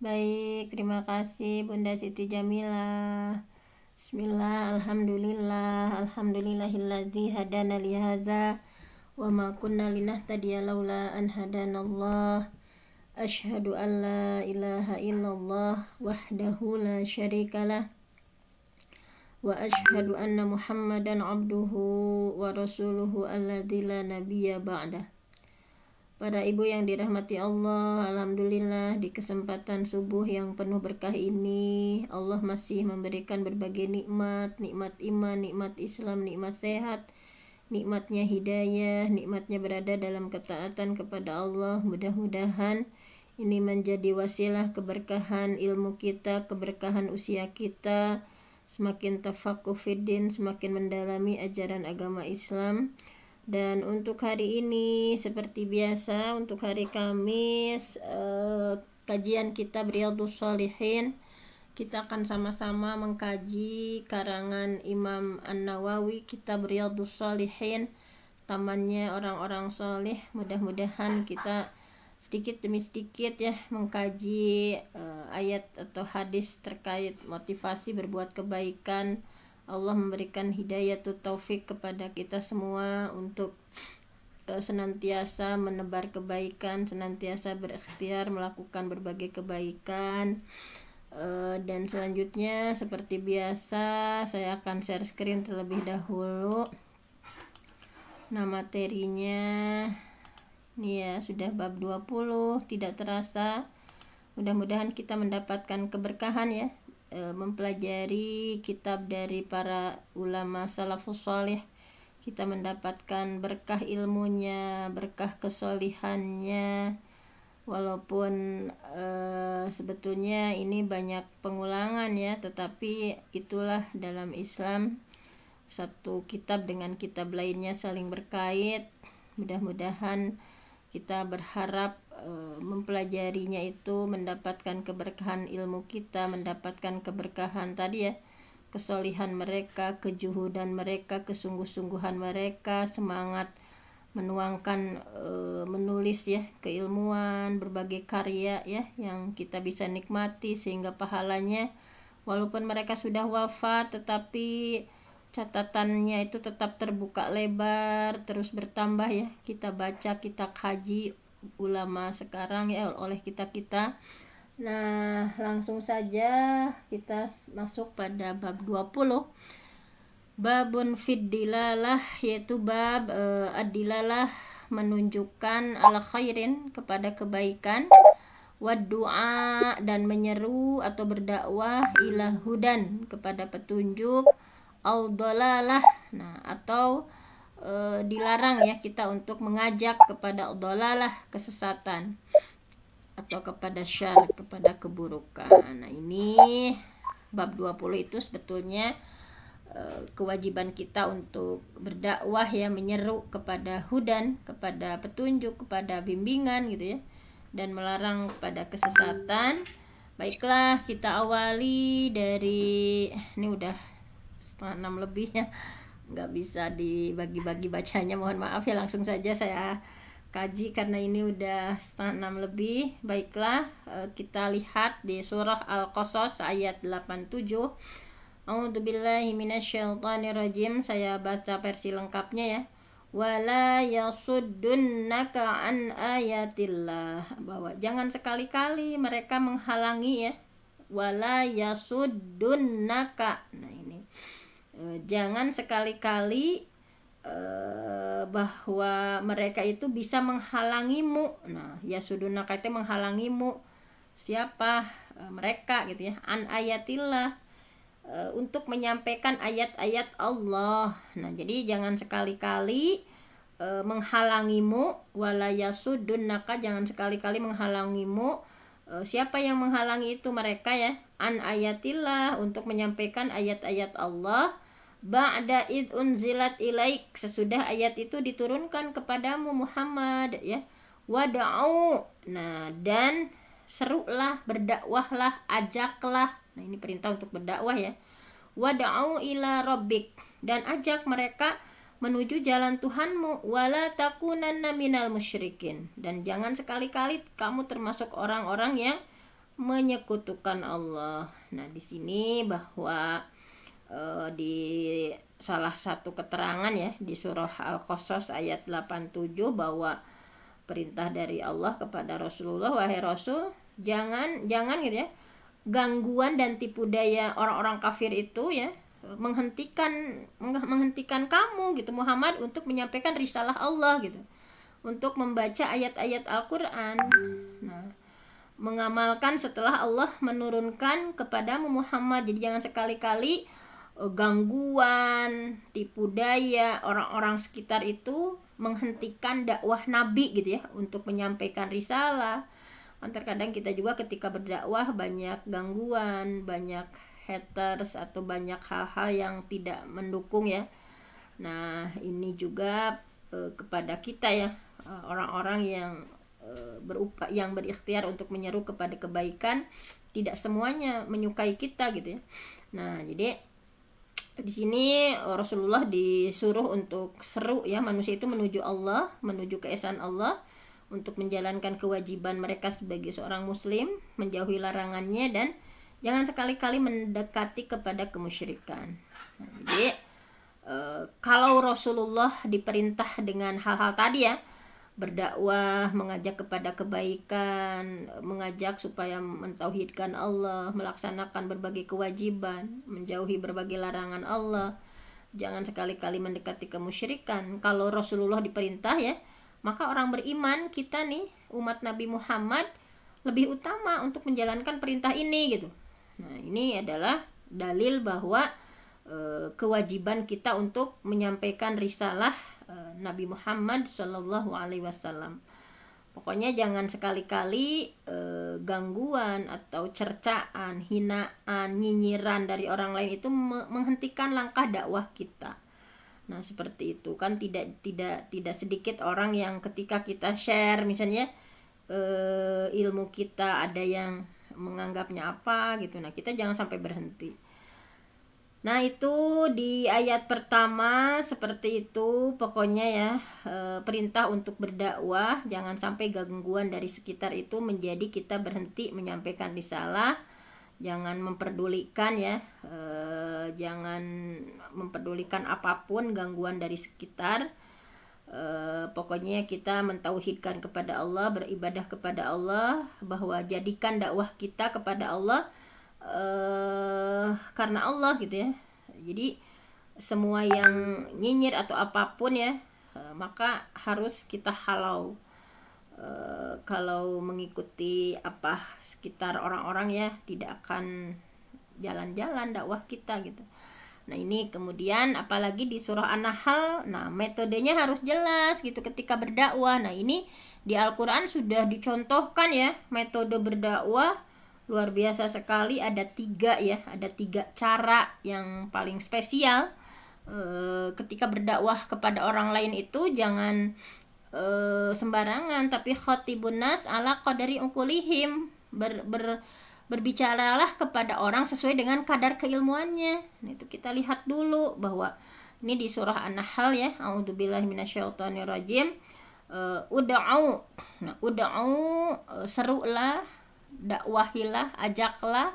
Baik, terima kasih Bunda Siti Jamila. Bismillah, alhamdulillah, alhamdulillahilladzi hadana li hadza wa ma kunna linahtadiya laula an hadanallah. Asyhadu an la ilaha illallah wahdahu la syarikalah wa asyhadu anna Muhammadan abduhu wa rasuluhu alladzi la nabiyya ba'dah. Para ibu yang dirahmati Allah, alhamdulillah di kesempatan subuh yang penuh berkah ini, Allah masih memberikan berbagai nikmat, nikmat iman, nikmat Islam, nikmat sehat, nikmatnya hidayah, nikmatnya berada dalam ketaatan kepada Allah. Mudah-mudahan ini menjadi wasilah keberkahan ilmu kita, keberkahan usia kita, semakin tafakuh semakin mendalami ajaran agama Islam dan untuk hari ini seperti biasa untuk hari Kamis uh, kajian kita Riyadhus Shalihin kita akan sama-sama mengkaji karangan Imam An-Nawawi kita Riyadhus Shalihin tamannya orang-orang soleh mudah-mudahan kita sedikit demi sedikit ya mengkaji uh, ayat atau hadis terkait motivasi berbuat kebaikan Allah memberikan hidayah tu taufik kepada kita semua untuk eh, senantiasa menebar kebaikan, senantiasa berikhtiar melakukan berbagai kebaikan. Eh, dan selanjutnya seperti biasa saya akan share screen terlebih dahulu. Nah, materinya nih ya sudah bab 20 tidak terasa. Mudah-mudahan kita mendapatkan keberkahan ya Eh, mempelajari kitab dari para ulama salafus salih kita mendapatkan berkah ilmunya berkah kesolihannya walaupun e, sebetulnya ini banyak pengulangan ya tetapi itulah dalam Islam satu kitab dengan kitab lainnya saling berkait mudah-mudahan kita berharap e, mempelajarinya itu mendapatkan keberkahan ilmu kita mendapatkan keberkahan tadi ya kesolihan mereka kejuhudan mereka kesungguh-sungguhan mereka semangat menuangkan e, menulis ya keilmuan berbagai karya ya yang kita bisa nikmati sehingga pahalanya walaupun mereka sudah wafat tetapi catatannya itu tetap terbuka lebar terus bertambah ya kita baca kita kaji ulama sekarang ya oleh kita kita nah langsung saja kita masuk pada bab 20 babun fid dilalah yaitu bab e, adilalah menunjukkan al khairin kepada kebaikan wadu'a dan menyeru atau berdakwah ilah hudan kepada petunjuk al-dolalah nah atau e, dilarang ya kita untuk mengajak kepada dolalah kesesatan atau kepada syar kepada keburukan nah ini bab 20 itu sebetulnya e, kewajiban kita untuk berdakwah ya menyeru kepada hudan kepada petunjuk kepada bimbingan gitu ya dan melarang kepada kesesatan baiklah kita awali dari ini udah setengah enam lebih ya nggak bisa dibagi-bagi bacanya mohon maaf ya langsung saja saya kaji karena ini udah setengah enam lebih baiklah eh, kita lihat di surah Al-Qasas ayat 87 A'udzubillahi minasyaitonirrajim saya baca versi lengkapnya ya wala yasuddunaka an ayatillah bahwa jangan sekali-kali mereka menghalangi ya wala yasuddunaka nah Eh, jangan sekali-kali eh, bahwa mereka itu bisa menghalangimu nah yasudunaka itu menghalangimu siapa eh, mereka gitu ya an ayatillah untuk menyampaikan ayat-ayat Allah nah jadi jangan sekali-kali menghalangimu walayasudunnaka jangan sekali-kali menghalangimu siapa yang menghalangi itu mereka ya an ayatillah untuk menyampaikan ayat-ayat Allah ba'da id unzilat ilaik sesudah ayat itu diturunkan kepadamu Muhammad ya wada'u nah dan serulah berdakwahlah ajaklah nah ini perintah untuk berdakwah ya wada'u ila rabbik dan ajak mereka menuju jalan Tuhanmu wala takunanna minal musyrikin dan jangan sekali-kali kamu termasuk orang-orang yang menyekutukan Allah. Nah, di sini bahwa Eh, di salah satu keterangan ya di surah Al-Qasas ayat 87 bahwa perintah dari Allah kepada Rasulullah wahai Rasul jangan jangan gitu ya gangguan dan tipu daya orang-orang kafir itu ya menghentikan menghentikan kamu gitu Muhammad untuk menyampaikan risalah Allah gitu untuk membaca ayat-ayat Al-Qur'an nah mengamalkan setelah Allah menurunkan kepadamu Muhammad jadi jangan sekali-kali Eh, gangguan, tipu daya orang-orang sekitar itu menghentikan dakwah nabi gitu ya untuk menyampaikan risalah. Kan terkadang kita juga ketika berdakwah banyak gangguan, banyak haters atau banyak hal-hal yang tidak mendukung ya. Nah, ini juga e, kepada kita ya eh, orang-orang yang e, berupa yang berikhtiar untuk menyeru kepada kebaikan tidak semuanya menyukai kita gitu ya. Nah, jadi di sini eh, Rasulullah disuruh untuk seru ya manusia itu menuju Allah, menuju keesaan Allah untuk menjalankan kewajiban mereka sebagai seorang muslim, menjauhi larangannya dan jangan sekali-kali mendekati kepada kemusyrikan. Nah, jadi eh, kalau Rasulullah diperintah dengan hal-hal tadi ya, berdakwah, mengajak kepada kebaikan, mengajak supaya mentauhidkan Allah, melaksanakan berbagai kewajiban, menjauhi berbagai larangan Allah. Jangan sekali-kali mendekati kemusyrikan. Kalau Rasulullah diperintah ya, maka orang beriman kita nih, umat Nabi Muhammad lebih utama untuk menjalankan perintah ini gitu. Nah, ini adalah dalil bahwa e, kewajiban kita untuk menyampaikan risalah Eh, Nabi Muhammad Shallallahu Alaihi Wasallam. Pokoknya jangan sekali-kali e, gangguan atau cercaan, hinaan, nyinyiran dari orang lain itu me menghentikan langkah dakwah kita. Nah, seperti itu kan tidak tidak tidak sedikit orang yang ketika kita share misalnya e, ilmu kita ada yang menganggapnya apa gitu. Nah, kita jangan sampai berhenti Nah, itu di ayat pertama seperti itu. Pokoknya ya, eh, perintah untuk berdakwah, jangan sampai gangguan dari sekitar itu menjadi kita berhenti menyampaikan risalah. Jangan memperdulikan ya, eh, jangan memperdulikan apapun gangguan dari sekitar. Eh, pokoknya kita mentauhidkan kepada Allah, beribadah kepada Allah, bahwa jadikan dakwah kita kepada Allah uh, karena Allah gitu ya jadi semua yang nyinyir atau apapun ya uh, maka harus kita halau uh, kalau mengikuti apa sekitar orang-orang ya tidak akan jalan-jalan dakwah kita gitu Nah ini kemudian apalagi di surah An-Nahl, nah metodenya harus jelas gitu ketika berdakwah. Nah ini di Al-Quran sudah dicontohkan ya metode berdakwah luar biasa sekali ada tiga ya ada tiga cara yang paling spesial e, ketika berdakwah kepada orang lain itu jangan e, sembarangan tapi khotibunas ala qadari ukulihim ber, ber berbicaralah kepada orang sesuai dengan kadar keilmuannya nah, itu kita lihat dulu bahwa ini di surah An-Nahl ya A'udzubillahi minasyaitonirrajim uh, ud'au nah ud'au uh, serulah dakwahilah, ajaklah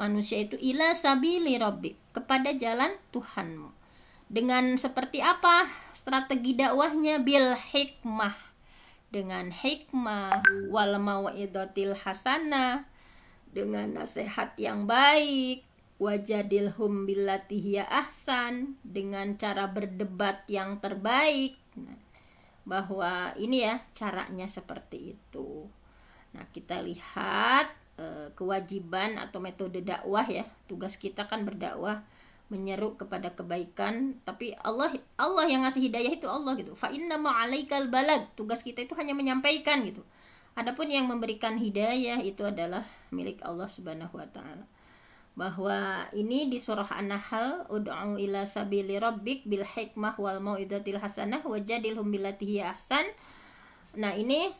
manusia itu ila sabili robik kepada jalan Tuhanmu. Dengan seperti apa strategi dakwahnya bil hikmah. Dengan hikmah wal mau'idatil hasana dengan nasihat yang baik, wajadil hum billatihiya ahsan, dengan cara berdebat yang terbaik. Nah, bahwa ini ya caranya seperti itu. Nah, kita lihat e, kewajiban atau metode dakwah ya. Tugas kita kan berdakwah, menyeru kepada kebaikan, tapi Allah Allah yang ngasih hidayah itu Allah gitu. Fa inna ma'alaikal balag. Tugas kita itu hanya menyampaikan gitu. Adapun yang memberikan hidayah itu adalah milik Allah Subhanahu wa taala. Bahwa ini di surah An-Nahl, ud'u ila sabili rabbik bil hikmah wal mau'idatil hasanah wajadilhum billati ahsan. Nah, ini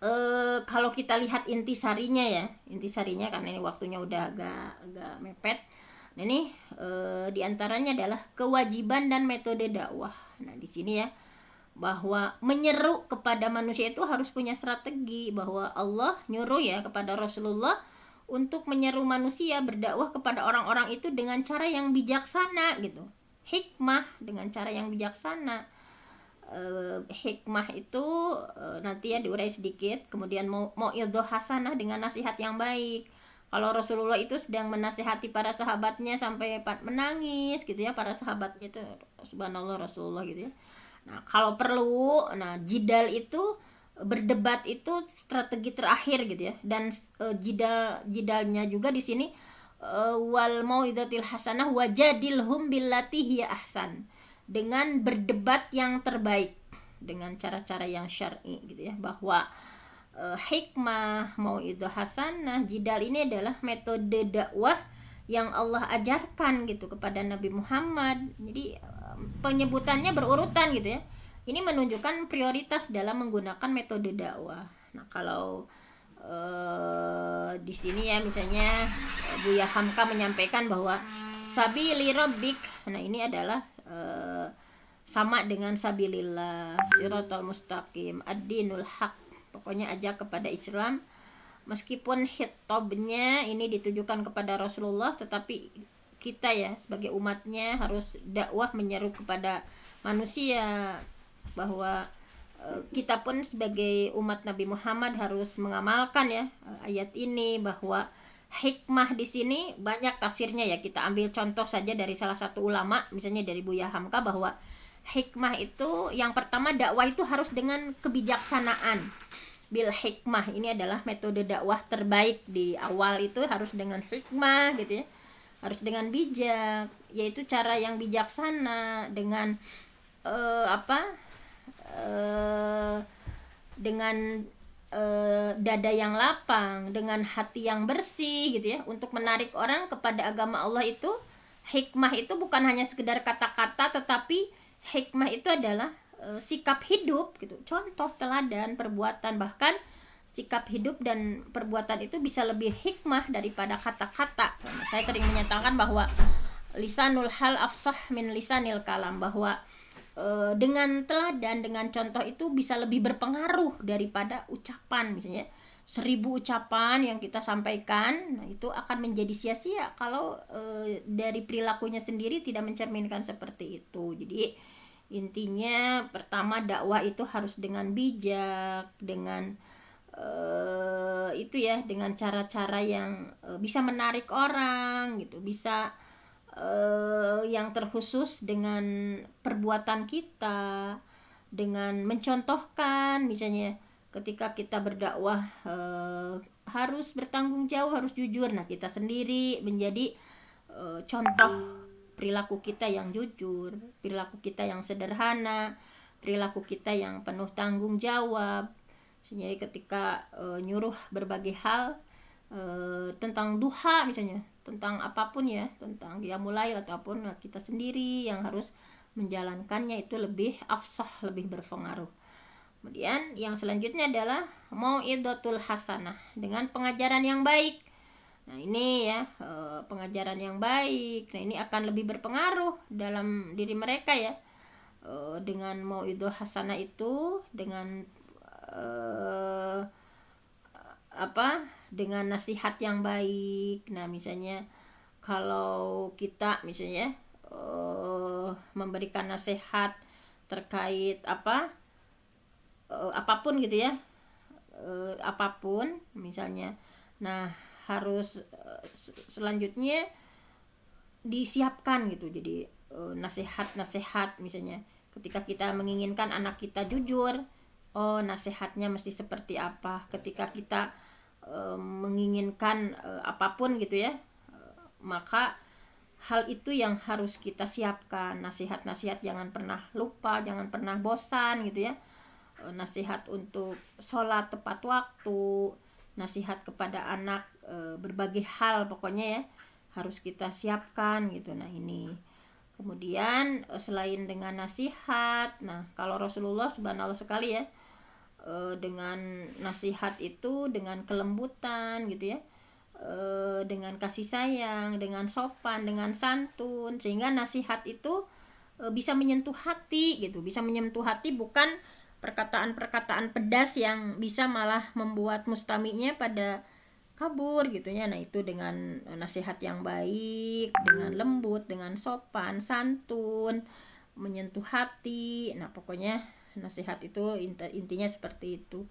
Eh, kalau kita lihat intisarinya ya, intisarinya karena ini waktunya udah agak agak mepet. Nah, ini uh, eh, diantaranya adalah kewajiban dan metode dakwah. Nah di sini ya bahwa menyeru kepada manusia itu harus punya strategi bahwa Allah nyuruh ya kepada Rasulullah untuk menyeru manusia berdakwah kepada orang-orang itu dengan cara yang bijaksana gitu hikmah dengan cara yang bijaksana eh, hikmah itu eh, nanti ya diurai sedikit kemudian mau mau ildo hasanah dengan nasihat yang baik kalau Rasulullah itu sedang menasihati para sahabatnya sampai menangis gitu ya para sahabatnya itu subhanallah Rasulullah gitu ya nah kalau perlu nah jidal itu berdebat itu strategi terakhir gitu ya dan eh, jidal jidalnya juga di sini eh, wal mau hasanah wajadilhum billati ahsan dengan berdebat yang terbaik dengan cara-cara yang syar'i gitu ya bahwa e, hikmah mau itu hasanah jidal ini adalah metode dakwah yang Allah ajarkan gitu kepada Nabi Muhammad jadi eh, penyebutannya berurutan gitu ya ini menunjukkan prioritas dalam menggunakan metode dakwah nah kalau e, di sini ya misalnya Buya Hamka menyampaikan bahwa sabi rabbik. Nah, ini adalah Eh, sama dengan sabilillah siratul mustaqim ad-dinul haq pokoknya aja kepada Islam meskipun hitobnya ini ditujukan kepada Rasulullah tetapi kita ya sebagai umatnya harus dakwah menyeru kepada manusia bahwa eh, kita pun sebagai umat Nabi Muhammad harus mengamalkan ya eh, ayat ini bahwa hikmah di sini banyak tafsirnya ya. Kita ambil contoh saja dari salah satu ulama, misalnya dari Buya Hamka bahwa hikmah itu yang pertama dakwah itu harus dengan kebijaksanaan. Bil hikmah ini adalah metode dakwah terbaik di awal itu harus dengan hikmah gitu ya. Harus dengan bijak, yaitu cara yang bijaksana dengan uh, apa? Uh, dengan Eh, dada yang lapang dengan hati yang bersih gitu ya untuk menarik orang kepada agama Allah itu hikmah itu bukan hanya sekedar kata-kata tetapi hikmah itu adalah eh, sikap hidup gitu contoh teladan perbuatan bahkan sikap hidup dan perbuatan itu bisa lebih hikmah daripada kata-kata. Saya sering menyatakan bahwa lisanul hal afsah min lisanil kalam bahwa Eh, dengan teladan dengan contoh itu bisa lebih berpengaruh daripada ucapan misalnya seribu ucapan yang kita sampaikan nah itu akan menjadi sia-sia kalau e, dari perilakunya sendiri tidak mencerminkan seperti itu jadi intinya pertama dakwah itu harus dengan bijak dengan e, itu ya dengan cara-cara yang e, bisa menarik orang gitu bisa uh, yang terkhusus dengan perbuatan kita dengan mencontohkan misalnya ketika kita berdakwah uh, harus bertanggung jawab harus jujur nah kita sendiri menjadi uh, contoh perilaku kita yang jujur perilaku kita yang sederhana perilaku kita yang penuh tanggung jawab jadi ketika uh, nyuruh berbagai hal Eh, tentang duha misalnya tentang apapun ya tentang dia mulai ataupun kita sendiri yang harus menjalankannya itu lebih afsah lebih berpengaruh kemudian yang selanjutnya adalah mau idotul hasanah dengan pengajaran yang baik nah ini ya eh, pengajaran yang baik nah ini akan lebih berpengaruh dalam diri mereka ya eh, dengan mau idotul hasanah itu dengan apa dengan nasihat yang baik. Nah, misalnya kalau kita misalnya uh, memberikan nasihat terkait apa uh, apapun gitu ya uh, apapun misalnya nah harus uh, selanjutnya disiapkan gitu jadi nasihat nasihat-nasihat misalnya ketika kita menginginkan anak kita jujur oh nasihatnya mesti seperti apa ketika kita Eh, menginginkan e, apapun gitu ya eh, maka hal itu yang harus kita siapkan nasihat-nasihat jangan pernah lupa jangan pernah bosan gitu ya nasihat untuk sholat tepat waktu nasihat kepada anak e, berbagai hal pokoknya ya harus kita siapkan gitu nah ini Kemudian selain dengan nasihat, nah kalau Rasulullah subhanallah sekali ya, e, dengan nasihat itu dengan kelembutan gitu ya e, dengan kasih sayang dengan sopan dengan santun sehingga nasihat itu e, bisa menyentuh hati gitu bisa menyentuh hati bukan perkataan-perkataan pedas yang bisa malah membuat mustaminya pada kabur gitu ya. Nah, itu dengan nasihat yang baik, dengan lembut, dengan sopan, santun, menyentuh hati. Nah, pokoknya nasihat itu intinya seperti itu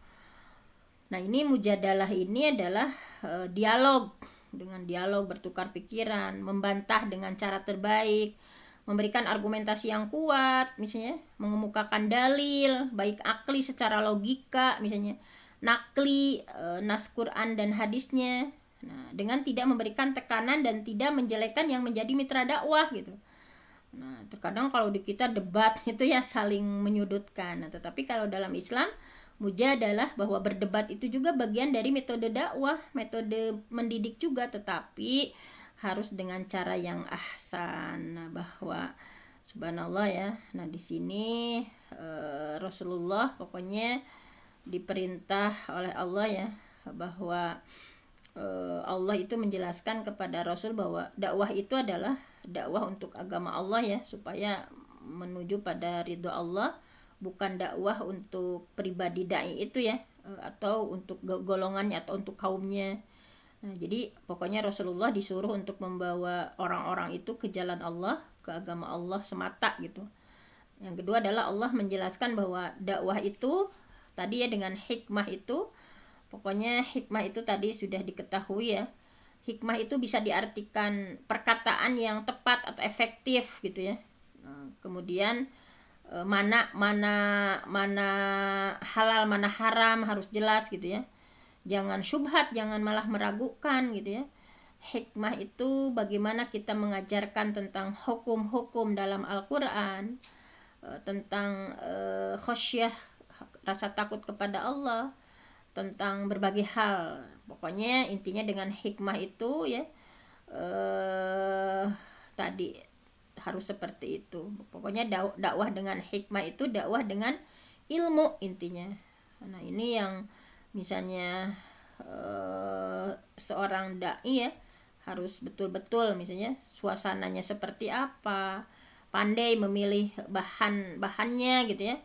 nah ini mujadalah ini adalah e, dialog dengan dialog bertukar pikiran membantah dengan cara terbaik memberikan argumentasi yang kuat misalnya mengemukakan dalil baik akli secara logika misalnya nakli e, nas Quran dan hadisnya nah dengan tidak memberikan tekanan dan tidak menjelekan yang menjadi mitra dakwah gitu Nah, terkadang kalau di kita debat itu ya saling menyudutkan. Nah, tetapi kalau dalam Islam mujadalah bahwa berdebat itu juga bagian dari metode dakwah, metode mendidik juga tetapi harus dengan cara yang ahsan. Nah, bahwa subhanallah ya. Nah, di sini e, Rasulullah pokoknya diperintah oleh Allah ya bahwa e, Allah itu menjelaskan kepada Rasul bahwa dakwah itu adalah dakwah untuk agama Allah ya supaya menuju pada ridho Allah bukan dakwah untuk pribadi dai itu ya e, atau untuk golongannya atau untuk kaumnya nah, jadi pokoknya Rasulullah disuruh untuk membawa orang-orang itu ke jalan Allah ke agama Allah semata gitu yang kedua adalah Allah menjelaskan bahwa dakwah itu tadi ya dengan hikmah itu pokoknya hikmah itu tadi sudah diketahui ya hikmah itu bisa diartikan perkataan yang tepat atau efektif gitu ya nah, kemudian e, mana mana mana halal mana haram harus jelas gitu ya jangan subhat jangan malah meragukan gitu ya hikmah itu bagaimana kita mengajarkan tentang hukum-hukum dalam Al-Quran e, tentang e, khosyah rasa takut kepada Allah tentang berbagai hal pokoknya intinya dengan hikmah itu ya eh tadi harus seperti itu pokoknya dakwah dengan hikmah itu dakwah dengan ilmu intinya nah ini yang misalnya eh, seorang dai ya harus betul-betul misalnya suasananya seperti apa pandai memilih bahan bahannya gitu ya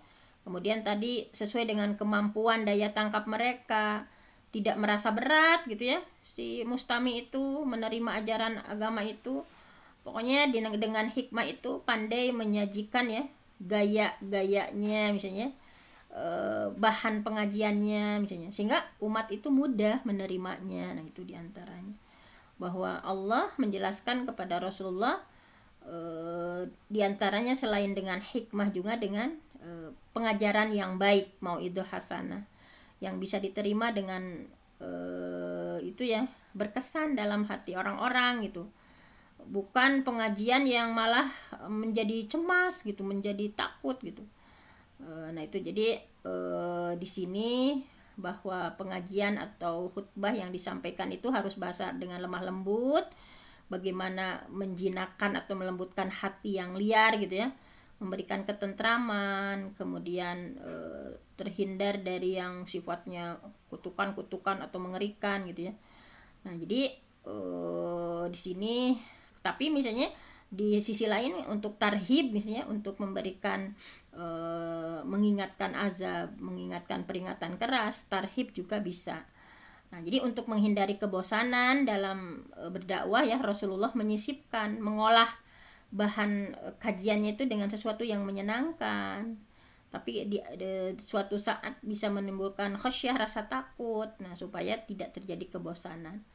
kemudian tadi sesuai dengan kemampuan daya tangkap mereka tidak merasa berat gitu ya si Mustami itu menerima ajaran agama itu pokoknya dengan hikmah itu pandai menyajikan ya gaya gayanya misalnya eh, bahan pengajiannya misalnya sehingga umat itu mudah menerimanya nah itu diantaranya bahwa Allah menjelaskan kepada Rasulullah eh, diantaranya selain dengan hikmah juga dengan eh, pengajaran yang baik mau itu hasanah yang bisa diterima dengan uh, itu ya berkesan dalam hati orang-orang gitu bukan pengajian yang malah menjadi cemas gitu menjadi takut gitu uh, nah itu jadi uh, di sini bahwa pengajian atau khutbah yang disampaikan itu harus bahasa dengan lemah lembut bagaimana menjinakkan atau melembutkan hati yang liar gitu ya memberikan ketentraman kemudian uh, terhindar dari yang sifatnya kutukan-kutukan atau mengerikan gitu ya. Nah, jadi uh, di sini tapi misalnya di sisi lain untuk tarhib misalnya untuk memberikan e, mengingatkan azab, mengingatkan peringatan keras, tarhib juga bisa. Nah, jadi untuk menghindari kebosanan dalam e, berdakwah ya Rasulullah menyisipkan, mengolah bahan kajiannya itu dengan sesuatu yang menyenangkan tapi di, di suatu saat bisa menimbulkan khasyah rasa takut nah supaya tidak terjadi kebosanan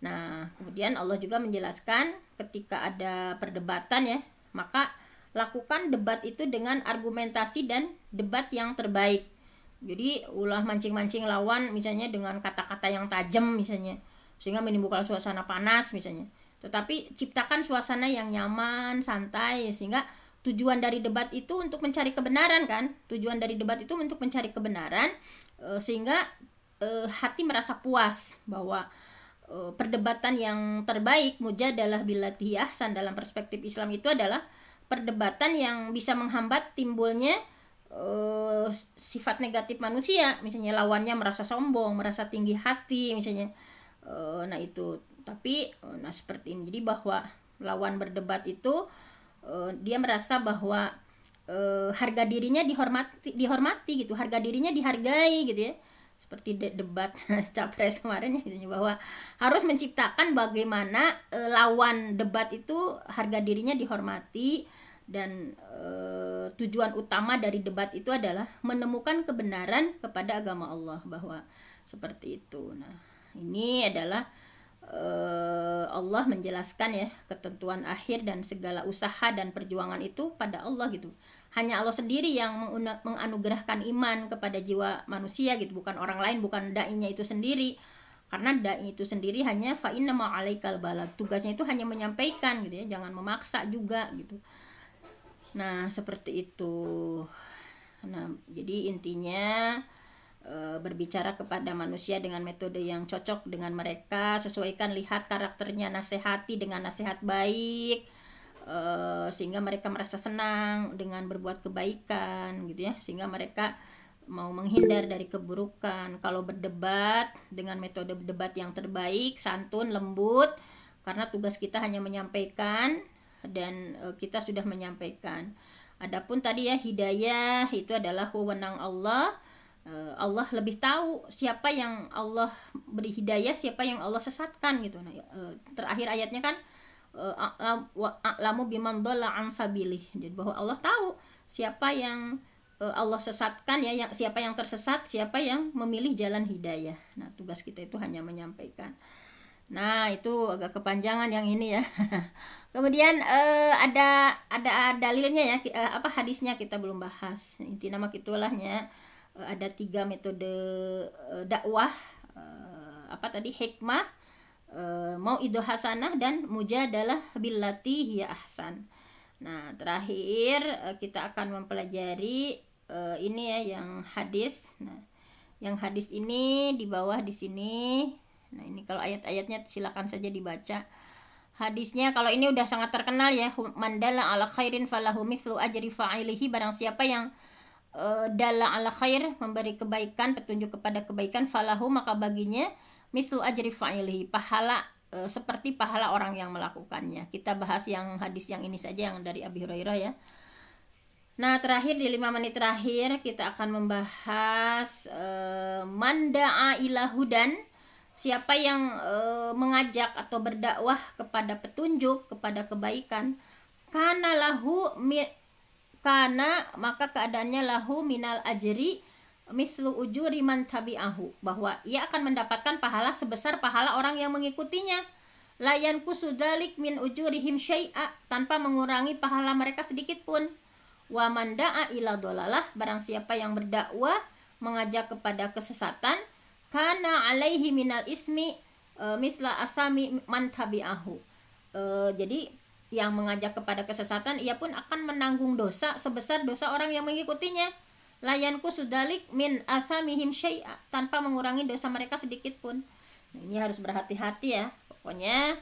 nah kemudian Allah juga menjelaskan ketika ada perdebatan ya maka lakukan debat itu dengan argumentasi dan debat yang terbaik jadi ulah mancing-mancing lawan misalnya dengan kata-kata yang tajam misalnya sehingga menimbulkan suasana panas misalnya tetapi ciptakan suasana yang nyaman santai sehingga tujuan dari debat itu untuk mencari kebenaran kan tujuan dari debat itu untuk mencari kebenaran e, sehingga e, hati merasa puas bahwa e, perdebatan yang terbaik mujadalah bila ahsan dalam perspektif Islam itu adalah perdebatan yang bisa menghambat timbulnya e, sifat negatif manusia misalnya lawannya merasa sombong merasa tinggi hati misalnya e, nah itu tapi nah seperti ini jadi bahwa lawan berdebat itu uh, dia merasa bahwa uh, harga dirinya dihormati dihormati gitu harga dirinya dihargai gitu ya seperti de debat capres kemarin ya misalnya bahwa harus menciptakan bagaimana e, lawan debat itu harga dirinya dihormati dan e, tujuan utama dari debat itu adalah menemukan kebenaran kepada agama Allah bahwa seperti itu. Nah, ini adalah Eh, Allah menjelaskan ya ketentuan akhir dan segala usaha dan perjuangan itu pada Allah gitu. Hanya Allah sendiri yang menganugerahkan iman kepada jiwa manusia gitu, bukan orang lain, bukan dai-nya itu sendiri. Karena dai itu sendiri hanya fa'inna ma'alaikal balat Tugasnya itu hanya menyampaikan gitu ya, jangan memaksa juga gitu. Nah, seperti itu. Nah, jadi intinya Eh, berbicara kepada manusia dengan metode yang cocok dengan mereka, sesuaikan lihat karakternya, nasihati dengan nasihat baik eh, sehingga mereka merasa senang dengan berbuat kebaikan gitu ya, sehingga mereka mau menghindar dari keburukan. Kalau berdebat dengan metode debat yang terbaik, santun, lembut, karena tugas kita hanya menyampaikan dan eh, kita sudah menyampaikan. Adapun tadi ya hidayah itu adalah wewenang Allah Eh, Allah lebih tahu siapa yang Allah beri hidayah, siapa yang Allah sesatkan gitu. Nah, eh, terakhir ayatnya kan eh, a'lamu biman an sabilih. Jadi bahwa Allah tahu siapa yang Allah sesatkan ya, yang siapa yang tersesat, siapa yang memilih jalan hidayah. Nah, tugas kita itu hanya menyampaikan. Nah, itu agak kepanjangan yang ini ya. Kemudian ada ada dalilnya ya apa hadisnya kita belum bahas. Inti nama kitulahnya ada tiga metode eh, dakwah eh, apa tadi hikmah eh, mau idul hasanah dan mujadalah billati ya ahsan nah terakhir kita akan mempelajari ini ya yang hadis nah yang hadis ini di bawah di sini nah ini kalau ayat-ayatnya silakan saja dibaca hadisnya kalau ini udah sangat terkenal ya mandala ala khairin falahu mithlu ajri fa'ilihi barang siapa yang Eh, dalam ala khair memberi kebaikan petunjuk kepada kebaikan falahu maka baginya mislu ajri fa'ilihi pahala e, seperti pahala orang yang melakukannya kita bahas yang hadis yang ini saja yang dari Abi Hurairah ya Nah, terakhir di lima menit terakhir kita akan membahas manda eh, manda'a ilahudan dan Siapa yang e, mengajak atau berdakwah kepada petunjuk, kepada kebaikan, karena lahu karena maka keadaannya lahu minal ajri mislu ujuri man tabi'ahu bahwa ia akan mendapatkan pahala sebesar pahala orang yang mengikutinya layan kusudalik min ujurihim syai'a tanpa mengurangi pahala mereka sedikit pun wa man da'a ila dolalah barang siapa yang berdakwah mengajak kepada kesesatan karena alaihi minal ismi e, misla asami man tabi'ahu e, jadi yang mengajak kepada kesesatan, ia pun akan menanggung dosa sebesar dosa orang yang mengikutinya. Layanku sudalik min asamihim syai'a tanpa mengurangi dosa mereka sedikit pun. Nah, ini harus berhati-hati ya. Pokoknya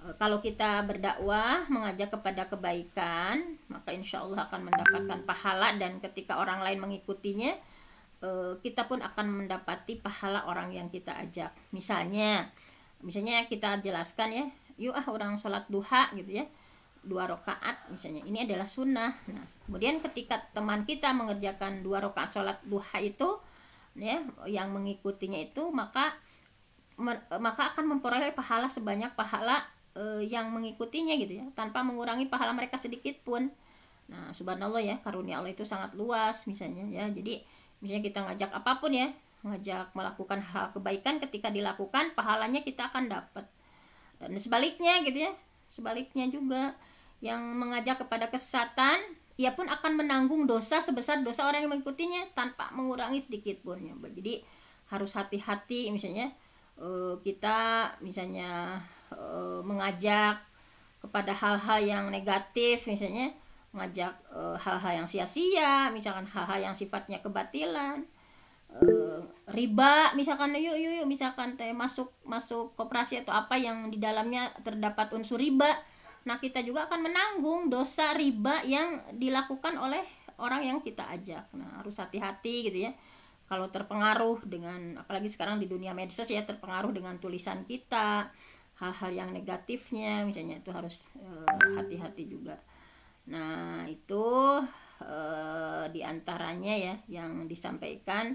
e, kalau kita berdakwah mengajak kepada kebaikan, maka insya Allah akan mendapatkan pahala dan ketika orang lain mengikutinya, e, kita pun akan mendapati pahala orang yang kita ajak. Misalnya, misalnya kita jelaskan ya, yuk ah orang sholat duha gitu ya dua rakaat misalnya ini adalah sunnah nah kemudian ketika teman kita mengerjakan dua rakaat sholat duha itu ya yang mengikutinya itu maka maka akan memperoleh pahala sebanyak pahala e, yang mengikutinya gitu ya tanpa mengurangi pahala mereka sedikit pun nah subhanallah ya karunia Allah itu sangat luas misalnya ya jadi misalnya kita ngajak apapun ya ngajak melakukan hal kebaikan ketika dilakukan pahalanya kita akan dapat dan sebaliknya gitu ya sebaliknya juga yang mengajak kepada kesesatan, ia pun akan menanggung dosa sebesar dosa orang yang mengikutinya tanpa mengurangi sedikit pun. Ya jadi harus hati-hati misalnya eh, kita misalnya eh, mengajak kepada hal-hal yang negatif misalnya mengajak eh, hal-hal yang sia-sia, misalkan hal-hal yang sifatnya kebatilan. riba misalkan yuk yuk yuk misalkan teh masuk masuk koperasi atau apa yang di dalamnya terdapat unsur riba nah kita juga akan menanggung dosa riba yang dilakukan oleh orang yang kita ajak. Nah, harus hati-hati gitu ya. Kalau terpengaruh dengan apalagi sekarang di dunia medsos ya terpengaruh dengan tulisan kita, hal-hal yang negatifnya misalnya itu harus eh, hati-hati juga. Nah, itu eh, diantaranya ya yang disampaikan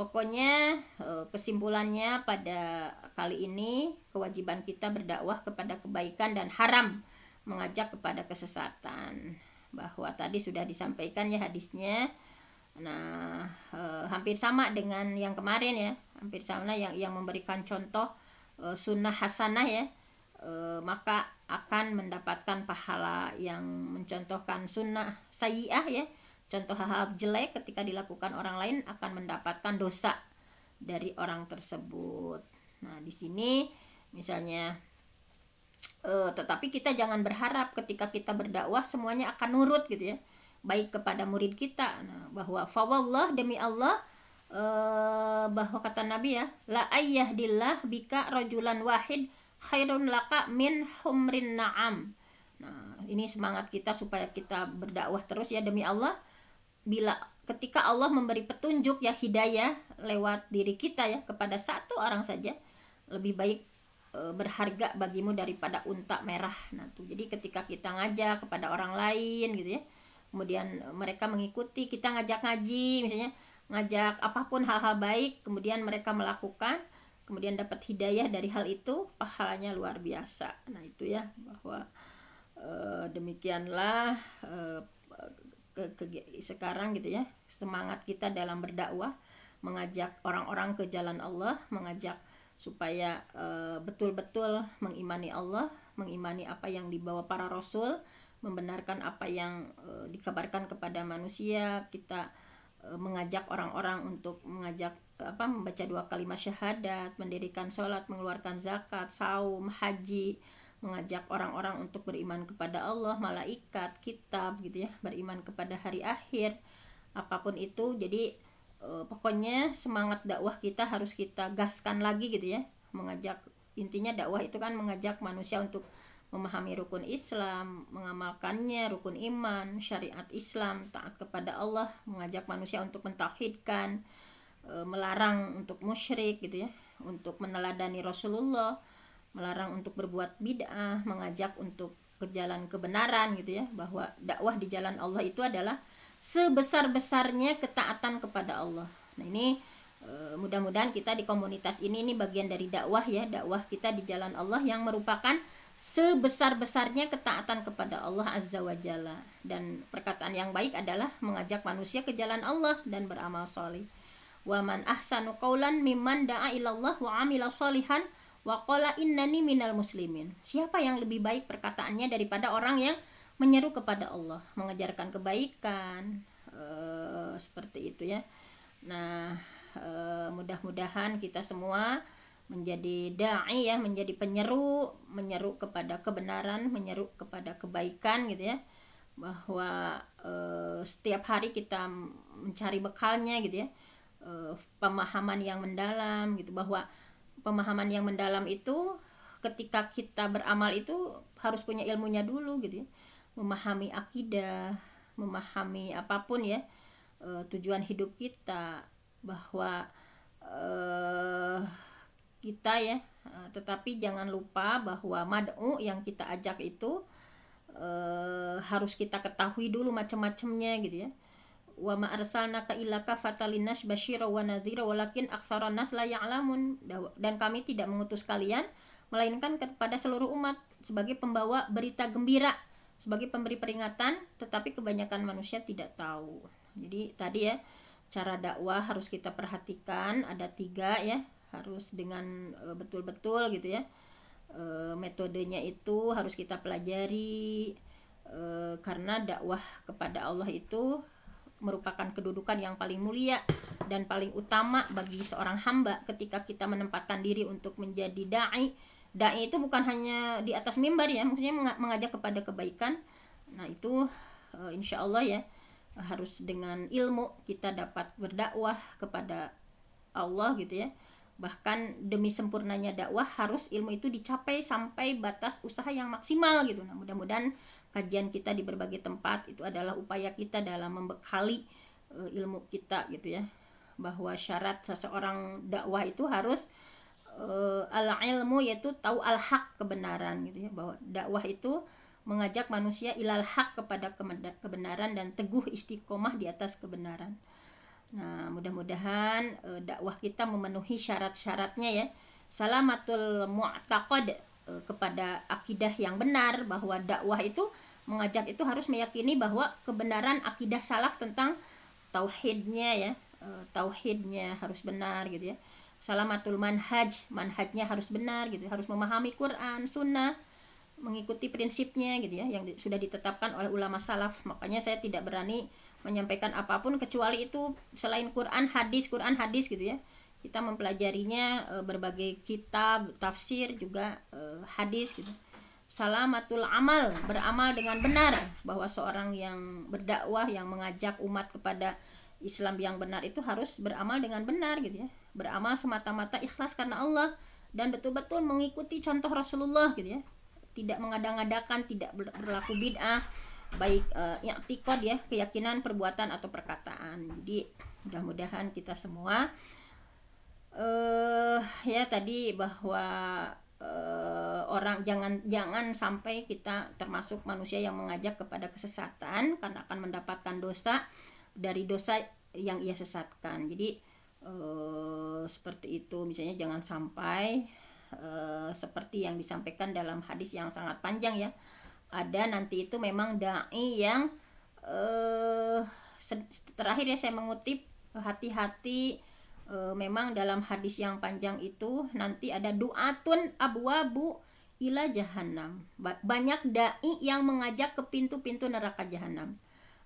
Pokoknya eh, kesimpulannya pada kali ini kewajiban kita berdakwah kepada kebaikan dan haram mengajak kepada kesesatan. Bahwa tadi sudah disampaikan ya hadisnya. Nah, eh, hampir sama dengan yang kemarin ya. Hampir sama yang yang memberikan contoh eh, sunnah hasanah ya. maka akan mendapatkan pahala yang mencontohkan sunnah sayyiah ya Contoh hal-hal jelek ketika dilakukan orang lain akan mendapatkan dosa dari orang tersebut. Nah, di sini misalnya eh, tetapi kita jangan berharap ketika kita berdakwah semuanya akan nurut gitu ya. Baik kepada murid kita. Nah, bahwa fawallah demi Allah eh, bahwa kata Nabi ya, la ayyahdillah bika rajulan wahid khairun laka min humrin na'am. Nah, ini semangat kita supaya kita berdakwah terus ya demi Allah bila ketika Allah memberi petunjuk ya hidayah lewat diri kita ya kepada satu orang saja lebih baik e, berharga bagimu daripada unta merah nah tuh jadi ketika kita ngajak kepada orang lain gitu ya kemudian mereka mengikuti kita ngajak ngaji misalnya ngajak apapun hal-hal baik kemudian mereka melakukan kemudian dapat hidayah dari hal itu pahalanya luar biasa nah itu ya bahwa e, demikianlah e, ke, ke sekarang gitu ya semangat kita dalam berdakwah mengajak orang-orang ke jalan Allah mengajak supaya eh, betul-betul mengimani Allah mengimani apa yang dibawa para rasul membenarkan apa yang e, dikabarkan kepada manusia kita e, mengajak orang-orang untuk mengajak apa membaca dua kalimat syahadat mendirikan sholat mengeluarkan zakat saum haji mengajak orang-orang untuk beriman kepada Allah, malaikat, kitab gitu ya, beriman kepada hari akhir, apapun itu. Jadi eh, pokoknya semangat dakwah kita harus kita gaskan lagi gitu ya, mengajak intinya dakwah itu kan mengajak manusia untuk memahami rukun Islam, mengamalkannya, rukun iman, syariat Islam, taat kepada Allah, mengajak manusia untuk mentauhidkan, eh, melarang untuk musyrik gitu ya, untuk meneladani Rasulullah melarang untuk berbuat bid'ah, mengajak untuk ke jalan kebenaran gitu ya, bahwa dakwah di jalan Allah itu adalah sebesar-besarnya ketaatan kepada Allah. Nah, ini e, mudah-mudahan kita di komunitas ini ini bagian dari dakwah ya, dakwah kita di jalan Allah yang merupakan sebesar-besarnya ketaatan kepada Allah Azza wa Jalla. Dan perkataan yang baik adalah mengajak manusia ke jalan Allah dan beramal Wa man ahsanu qawlan mimman da'a Allah wa amila salihan. Waqala innani minal muslimin. Siapa yang lebih baik perkataannya daripada orang yang menyeru kepada Allah, mengejarkan kebaikan, e, seperti itu ya. Nah, e, mudah-mudahan kita semua menjadi dai ya, menjadi penyeru, menyeru kepada kebenaran, menyeru kepada kebaikan gitu ya. Bahwa e, setiap hari kita mencari bekalnya gitu ya. Uh, pemahaman yang mendalam gitu bahwa pemahaman yang mendalam itu ketika kita beramal itu harus punya ilmunya dulu gitu ya memahami akidah memahami apapun ya e, tujuan hidup kita bahwa e, kita ya eh, tetapi jangan lupa bahwa mad'u yang kita ajak itu e, harus kita ketahui dulu macam-macamnya gitu ya wa ma arsalnaka illa kafatalinas basyira wa nadhira walakin la ya'lamun dan kami tidak mengutus kalian melainkan kepada seluruh umat sebagai pembawa berita gembira sebagai pemberi peringatan tetapi kebanyakan manusia tidak tahu jadi tadi ya cara dakwah harus kita perhatikan ada tiga ya harus dengan e, betul-betul gitu ya e, metodenya itu harus kita pelajari e, karena dakwah kepada Allah itu merupakan kedudukan yang paling mulia dan paling utama bagi seorang hamba ketika kita menempatkan diri untuk menjadi dai. Dai itu bukan hanya di atas mimbar ya, maksudnya mengajak kepada kebaikan. Nah, itu e, insyaallah insya Allah ya harus dengan ilmu kita dapat berdakwah kepada Allah gitu ya Bahkan demi sempurnanya dakwah harus ilmu itu dicapai sampai batas usaha yang maksimal gitu. Nah, mudah-mudahan kajian kita di berbagai tempat itu adalah upaya kita dalam membekali e, ilmu kita gitu ya. Bahwa syarat seseorang dakwah itu harus e, eh, al ilmu yaitu tahu al hak kebenaran gitu ya. Bahwa dakwah itu mengajak manusia ilal hak kepada kebenaran dan teguh istiqomah di atas kebenaran. Nah, mudah-mudahan e, dakwah kita memenuhi syarat-syaratnya ya. Salamatul mu'taqad e, kepada akidah yang benar bahwa dakwah itu mengajak itu harus meyakini bahwa kebenaran akidah salaf tentang tauhidnya ya. E, tauhidnya harus benar gitu ya. Salamatul manhaj, manhajnya harus benar gitu, harus memahami Quran, sunnah, mengikuti prinsipnya gitu ya yang di, sudah ditetapkan oleh ulama salaf. Makanya saya tidak berani menyampaikan apapun kecuali itu selain Quran, hadis, Quran, hadis gitu ya. Kita mempelajarinya e, berbagai kitab, tafsir juga e, hadis gitu. Salamatul amal, beramal dengan benar bahwa seorang yang berdakwah yang mengajak umat kepada Islam yang benar itu harus beramal dengan benar gitu ya. Beramal semata-mata ikhlas karena Allah dan betul-betul mengikuti contoh Rasulullah gitu ya. Tidak mengada-ngadakan, tidak berlaku bid'ah baik uh, eh, tikot ya, ya keyakinan perbuatan atau perkataan jadi mudah-mudahan kita semua uh, ya tadi bahwa uh, orang jangan jangan sampai kita termasuk manusia yang mengajak kepada kesesatan karena akan mendapatkan dosa dari dosa yang ia sesatkan jadi uh, seperti itu misalnya jangan sampai uh, seperti yang disampaikan dalam hadis yang sangat panjang ya ada nanti itu memang dai yang eh, terakhir ya saya mengutip hati-hati uh, memang dalam hadis yang panjang itu nanti ada duatun abwabu ila jahanam. Banyak dai yang mengajak ke pintu-pintu neraka jahanam.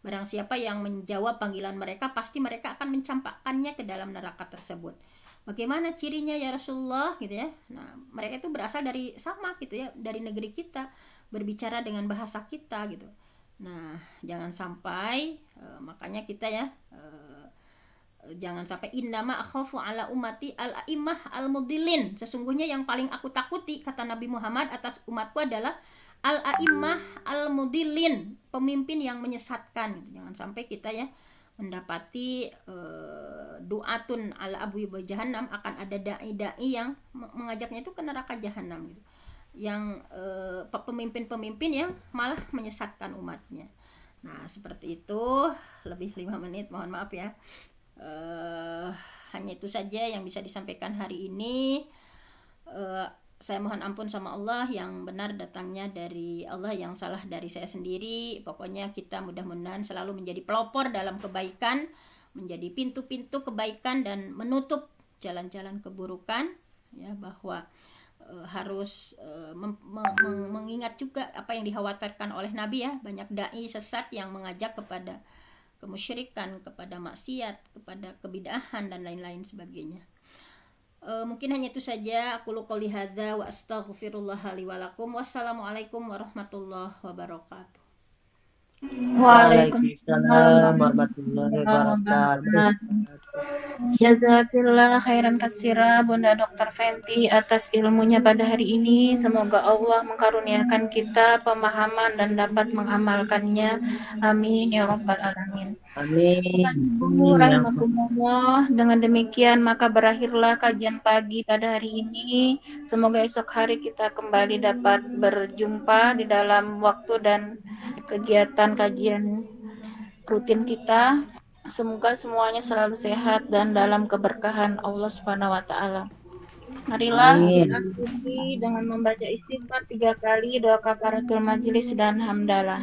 Barang siapa yang menjawab panggilan mereka pasti mereka akan mencampakkannya ke dalam neraka tersebut. Bagaimana cirinya ya Rasulullah gitu ya. Nah, mereka itu berasal dari sama gitu ya, dari negeri kita berbicara dengan bahasa kita gitu nah jangan sampai e, makanya kita ya e, jangan sampai innama akhafu ala umati al imah al mudilin sesungguhnya yang paling aku takuti kata Nabi Muhammad atas umatku adalah al aimah al mudilin pemimpin yang menyesatkan jangan sampai kita ya mendapati uh, doatun ala abu jahanam akan ada dai dai yang mengajaknya itu ke neraka jahanam gitu yang eh, pemimpin-pemimpin yang malah menyesatkan umatnya. Nah, seperti itu, lebih lima menit, mohon maaf ya. Uh, hanya itu saja yang bisa disampaikan hari ini. Uh, saya mohon ampun sama Allah yang benar datangnya dari Allah yang salah dari saya sendiri. Pokoknya kita mudah-mudahan selalu menjadi pelopor dalam kebaikan, menjadi pintu-pintu kebaikan dan menutup jalan-jalan keburukan ya bahwa uh, harus uh, mem- mengingat juga apa yang dikhawatirkan oleh Nabi ya banyak dai sesat yang mengajak kepada kemusyrikan kepada maksiat kepada kebidahan dan lain-lain sebagainya uh, mungkin hanya itu saja aku lukoli lihada wa astaghfirullah wassalamualaikum warahmatullahi wabarakatuh Waalaikumsalam warahmatullahi wabarakatuh. Jazakallah khairan katsira Bunda Dr. Fenty atas ilmunya pada hari ini. Semoga Allah mengkaruniakan kita pemahaman dan dapat mengamalkannya. Amin ya rabbal alamin. Amin. Dengan demikian maka berakhirlah kajian pagi pada hari ini. Semoga esok hari kita kembali dapat berjumpa di dalam waktu dan kegiatan kajian rutin kita. Semoga semuanya selalu sehat dan dalam keberkahan Allah Subhanahu wa taala. Marilah kita dengan membaca istighfar tiga kali, doa kafaratul majelis dan hamdalah.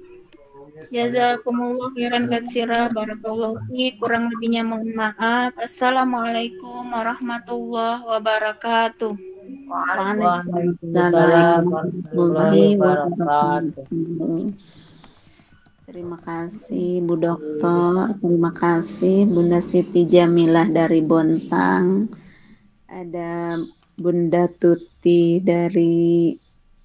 Jazakumullah khairan katsira barakallahu fi. Kurang lebihnya mohon maaf. Assalamualaikum warahmatullahi wabarakatuh. Waalaikumsalam warahmatullahi wabarakatuh. Terima kasih Bu Dokter, terima kasih Bunda Siti Jamilah dari Bontang, ada Bunda Tuti dari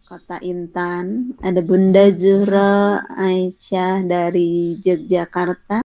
Kota Intan, ada Bunda Zuhro Aisyah dari Yogyakarta,